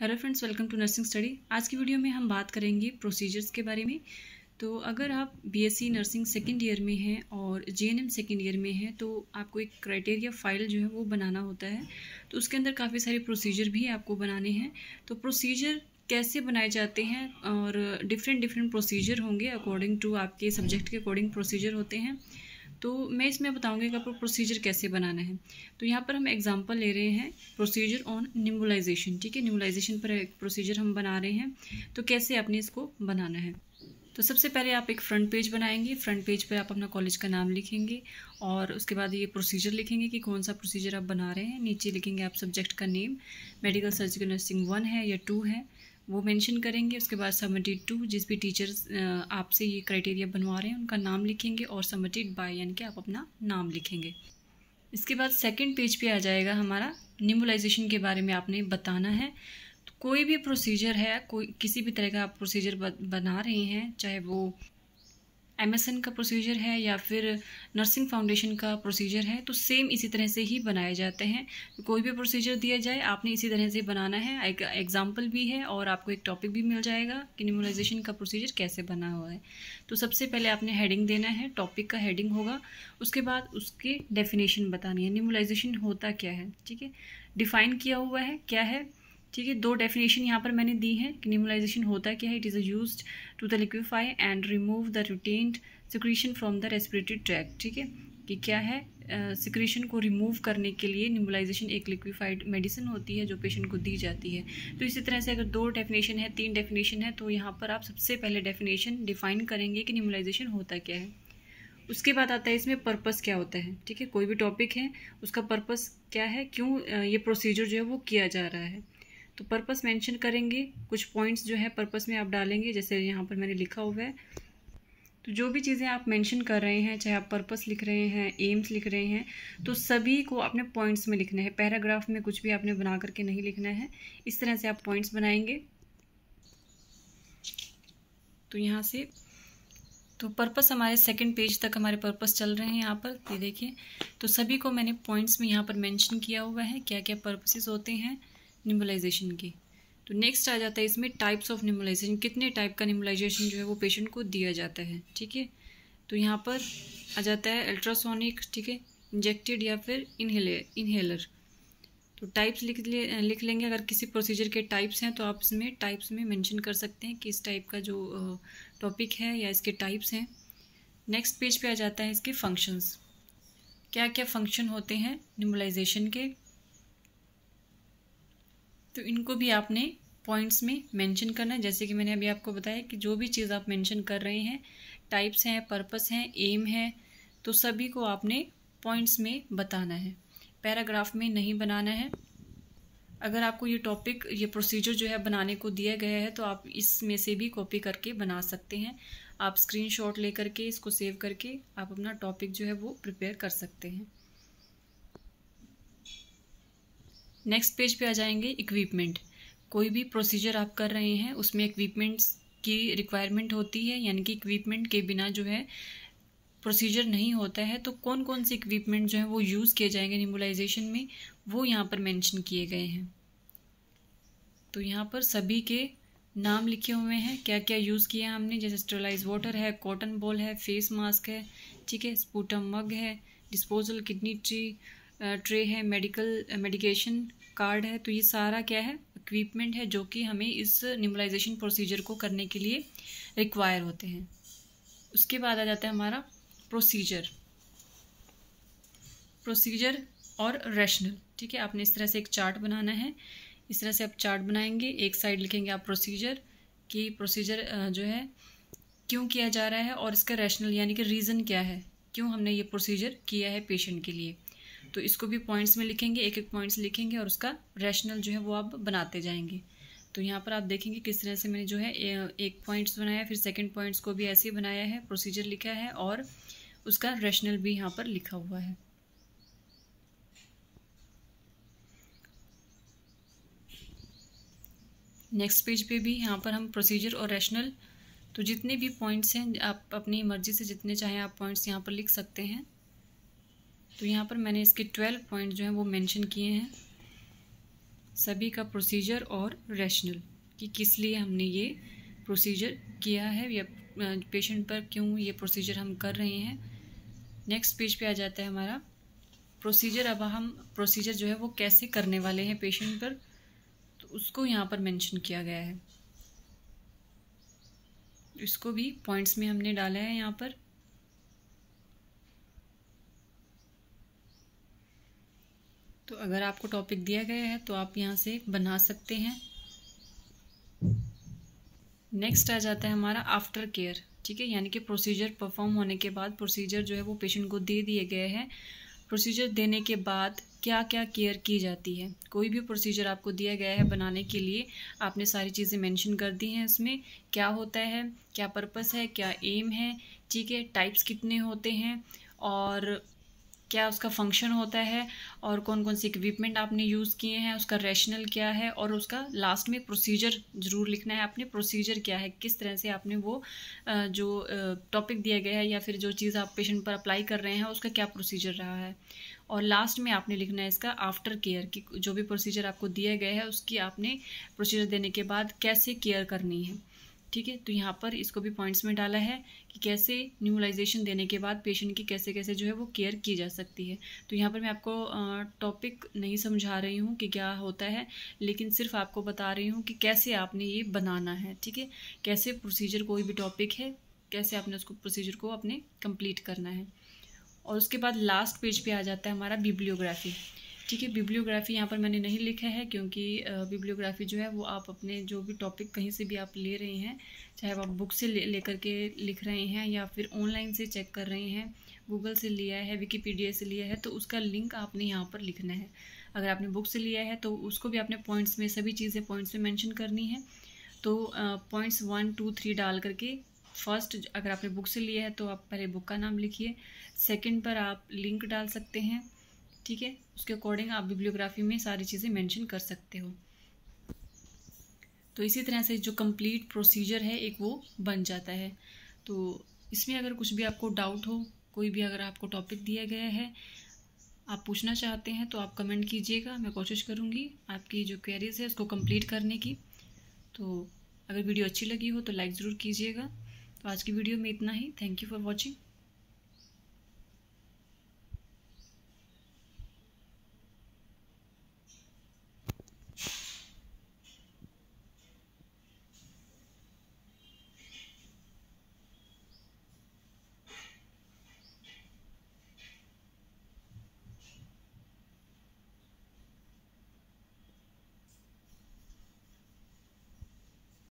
hello friends welcome to nursing study आज की video में हम बात करेंगे प्रोसीजर्स के बारे में तो अगर आप बीएससी नर्सिंग सेकेंड ईयर में हैं और जेएनएम सेकेंड ईयर में हैं तो आपको एक क्राइटेरिया फाइल जो है वो बनाना होता है तो उसके अंदर काफ़ी सारे प्रोसीजर भी आपको बनाने हैं तो प्रोसीजर कैसे बनाए जाते हैं और डिफरेंट डिफरेंट प्रोसीजर होंगे अकॉर्डिंग टू आपके सब्जेक्ट के अकॉर्डिंग प्रोसीजर होते हैं तो मैं इसमें बताऊंगी कि आपको प्रोसीजर कैसे बनाना है तो यहाँ पर हम एग्जांपल ले रहे हैं प्रोसीजर ऑन निम्बुलाइजेशन ठीक है निम्बुलाइजेशन पर एक प्रोसीजर हम बना रहे हैं तो कैसे आपने इसको बनाना है तो सबसे पहले आप एक फ्रंट पेज बनाएंगे फ्रंट पेज पर आप अपना कॉलेज का नाम लिखेंगे और उसके बाद ये प्रोसीजर लिखेंगे कि कौन सा प्रोसीजर आप बना रहे हैं नीचे लिखेंगे आप सब्जेक्ट का name medical surgical nursing one है या टू है वो मेंशन करेंगे उसके बाद सबमिटेड टू जिस भी टीचर्स आपसे ये क्राइटेरिया बनवा रहे हैं उनका नाम लिखेंगे और सबमिटेड बाय यानी कि आप अपना नाम लिखेंगे इसके बाद सेकंड पेज पे आ जाएगा हमारा निम्बुलाइजेशन के बारे में आपने बताना है तो कोई भी प्रोसीजर है कोई किसी भी तरह का आप प्रोसीजर बना रहे हैं चाहे वो एम एस एन का प्रोसीजर है या फिर नर्सिंग फाउंडेशन का प्रोसीजर है तो सेम इसी तरह से ही बनाए जाते हैं कोई भी प्रोसीजर दिया जाए आपने इसी तरह से बनाना है एक एग्ज़ाम्पल भी है और आपको एक टॉपिक भी मिल जाएगा कि न्यूमोलाइजेशन का प्रोसीजर कैसे बना हुआ है तो सबसे पहले आपने हेडिंग देना है टॉपिक का हेडिंग होगा उसके बाद उसके डेफिनेशन बतानी है न्यूमोलाइजेशन होता क्या है ठीक है डिफ़ाइन किया हुआ है क्या है ठीक है दो डेफिनेशन यहाँ पर मैंने दी है कि निमोलाइजेशन होता क्या है it is use to the liquify and remove the retained secretion from the respiratory tract ठीक है कि क्या है सिक्रीशन uh, को रिमूव करने के लिए निमोलाइजेशन एक लिक्विफाइड मेडिसिन होती है जो पेशेंट को दी जाती है तो इसी तरह से अगर दो डेफिनेशन है तीन डेफिनेशन है तो यहाँ पर आप सबसे पहले डेफिनेशन डिफाइन करेंगे कि निमोलाइजेशन होता क्या है उसके बाद आता है इसमें पर्पस क्या होता है ठीक है कोई भी टॉपिक है उसका पर्पस क्या है क्यों ये प्रोसीजर जो है वो किया जा रहा है तो पर्पस मेंशन करेंगे कुछ पॉइंट्स जो है पर्पस में आप डालेंगे जैसे यहाँ पर मैंने लिखा हुआ है तो जो भी चीज़ें आप मेंशन कर रहे हैं चाहे आप पर्पस लिख रहे हैं एम्स लिख रहे हैं तो सभी को आपने पॉइंट्स में लिखना है पैराग्राफ में कुछ भी आपने बना करके नहीं लिखना है इस तरह से आप पॉइंट्स बनाएंगे तो यहाँ से तो पर्पस हमारे सेकंड पेज तक हमारे पर्पस चल रहे हैं यहाँ पर ये देखिए तो सभी को मैंने पॉइंट्स में यहाँ पर मेंशन किया हुआ है क्या क्या पर्पसेस होते हैं निम्बलाइजेशन की तो नेक्स्ट आ जाता है इसमें टाइप्स ऑफ निम्बलाइजेशन कितने टाइप का निम्बलाइजेशन जो है वो पेशेंट को दिया जाता है ठीक है तो यहाँ पर आ जाता है अल्ट्रासोनिक ठीक है इंजेक्टेड या फिर इनहेले इनहेलर तो टाइप्स लिख लिख लेंगे अगर किसी प्रोसीजर के टाइप्स हैं तो आप इसमें टाइप्स में मेंशन कर सकते हैं कि इस टाइप का जो टॉपिक है या इसके टाइप्स हैं नेक्स्ट पेज पे आ जाता है इसके फंक्शंस क्या क्या फंक्शन होते हैं निम्बलाइजेशन के तो इनको भी आपने पॉइंट्स में मेंशन करना है जैसे कि मैंने अभी आपको बताया कि जो भी चीज़ आप मेंशन कर रहे हैं टाइप्स हैं पर्पस हैं एम है तो सभी को आपने पॉइंट्स में बताना है पैराग्राफ में नहीं बनाना है अगर आपको ये टॉपिक ये प्रोसीजर जो है बनाने को दिया गया है तो आप इसमें से भी कॉपी करके बना सकते हैं आप स्क्रीनशॉट ले करके इसको सेव करके आप अपना टॉपिक जो है वो प्रिपेयर कर सकते हैं नेक्स्ट पेज पे आ जाएंगे इक्विपमेंट कोई भी प्रोसीजर आप कर रहे हैं उसमें इक्विपमेंट्स की रिक्वायरमेंट होती है यानी कि इक्विपमेंट के बिना जो है प्रोसीजर नहीं होता है तो कौन कौन से इक्विपमेंट जो है वो यूज़ किए जाएंगे निम्बुलाइजेशन में वो यहाँ पर मैंशन किए गए हैं तो यहाँ पर सभी के नाम लिखे हुए हैं क्या क्या यूज़ किया हमने जैसे स्टरलाइज वाटर है कॉटन बॉल है फेस मास्क है ठीक है स्पूटम मग है डिस्पोजल किडनी ट्री ट्रे है मेडिकल मेडिकेशन कार्ड है तो ये सारा क्या है इक्विपमेंट है जो कि हमें इस निमलाइजेशन प्रोसीजर को करने के लिए रिक्वायर होते हैं उसके बाद आ जाता है हमारा प्रोसीजर प्रोसीजर और रैशनल ठीक है आपने इस तरह से एक चार्ट बनाना है इस तरह से आप चार्ट बनाएंगे एक साइड लिखेंगे आप प्रोसीजर कि प्रोसीजर जो है क्यों किया जा रहा है और इसका रैशनल यानी कि रीज़न क्या है क्यों हमने ये प्रोसीजर किया है पेशेंट के लिए तो इसको भी पॉइंट्स में लिखेंगे एक एक पॉइंट्स लिखेंगे और उसका रैशनल जो है वो आप बनाते जाएंगे तो यहाँ पर आप देखेंगे किस तरह से मैंने जो है एक पॉइंट्स बनाया फिर सेकंड पॉइंट्स को भी ऐसे ही बनाया है प्रोसीजर लिखा है और उसका रैशनल भी यहाँ पर लिखा हुआ है नेक्स्ट पेज पे भी यहाँ पर हम प्रोसीजर और रैशनल तो जितने भी पॉइंट्स हैं आप अपनी मर्ज़ी से जितने चाहें आप पॉइंट्स यहाँ पर लिख सकते हैं तो यहाँ पर मैंने इसके ट्वेल्व पॉइंट जो हैं वो मेंशन किए हैं सभी का प्रोसीजर और रैशनल कि किस लिए हमने ये प्रोसीजर किया है या पेशेंट पर क्यों ये प्रोसीजर हम कर रहे हैं नेक्स्ट पेज पे आ जाता है हमारा प्रोसीजर अब हम प्रोसीजर जो है वो कैसे करने वाले हैं पेशेंट पर तो उसको यहाँ पर मेंशन किया गया है इसको भी पॉइंट्स में हमने डाला है यहाँ पर तो अगर आपको टॉपिक दिया गया है तो आप यहाँ से बना सकते हैं नेक्स्ट आ जाता है हमारा आफ्टर केयर ठीक है यानी कि प्रोसीजर परफॉर्म होने के बाद प्रोसीजर जो है वो पेशेंट को दे दिए गए हैं प्रोसीजर देने के बाद क्या क्या केयर की जाती है कोई भी प्रोसीजर आपको दिया गया है बनाने के लिए आपने सारी चीज़ें मेंशन कर दी हैं इसमें क्या होता है क्या पर्पस है क्या एम है ठीक है टाइप्स कितने होते हैं और क्या उसका फंक्शन होता है और कौन कौन से इक्विपमेंट आपने यूज़ किए हैं उसका रैशनल क्या है और उसका लास्ट में प्रोसीजर ज़रूर लिखना है आपने प्रोसीजर क्या है किस तरह से आपने वो जो टॉपिक दिया गया है या फिर जो चीज़ आप पेशेंट पर अप्लाई कर रहे हैं उसका क्या प्रोसीजर रहा है और लास्ट में आपने लिखना है इसका आफ्टर केयर कि जो भी प्रोसीजर आपको दिया गया है उसकी आपने प्रोसीजर देने के बाद कैसे केयर करनी है ठीक है तो यहाँ पर इसको भी पॉइंट्स में डाला है कि कैसे न्यूलाइजेशन देने के बाद पेशेंट की कैसे कैसे जो है वो केयर की जा सकती है तो यहाँ पर मैं आपको टॉपिक नहीं समझा रही हूँ कि क्या होता है लेकिन सिर्फ आपको बता रही हूँ कि कैसे आपने ये बनाना है ठीक है कैसे प्रोसीजर कोई भी टॉपिक है कैसे आपने उसको प्रोसीजर को अपने कंप्लीट करना है और उसके बाद लास्ट पेज पे आ जाता है हमारा बिब्लियोग्राफी ठीक है बिब्लियोग्राफी यहाँ पर मैंने नहीं लिखा है क्योंकि बिब्लियोग्राफी जो है वो आप अपने जो भी टॉपिक कहीं से भी आप ले रहे हैं चाहे आप बुक से ले के लिख रहे हैं या फिर ऑनलाइन से चेक कर रहे हैं गूगल से लिया है विकीपीडिया से लिया है तो उसका लिंक आपने यहाँ पर लिखना है अगर आपने बुक से लिया है तो उसको भी आपने पॉइंट्स में सभी चीज़ें पॉइंट्स में मैंशन करनी है तो पॉइंट्स वन टू थ्री डाल करके फर्स्ट अगर आपने बुक से लिया है तो आप पहले बुक का नाम लिखिए सेकंड पर आप लिंक डाल सकते हैं ठीक है उसके अकॉर्डिंग आप बिब्लियोग्राफी में सारी चीज़ें मैंशन कर सकते हो तो इसी तरह से जो कम्प्लीट प्रोसीजर है एक वो बन जाता है तो इसमें अगर कुछ भी आपको डाउट हो कोई भी अगर आपको टॉपिक दिया गया है आप पूछना चाहते हैं तो आप कमेंट कीजिएगा मैं कोशिश करूँगी आपकी जो क्वेरीज है उसको कंप्लीट करने की तो अगर वीडियो अच्छी लगी हो तो लाइक ज़रूर कीजिएगा तो आज की वीडियो में इतना ही थैंक यू फॉर वॉचिंग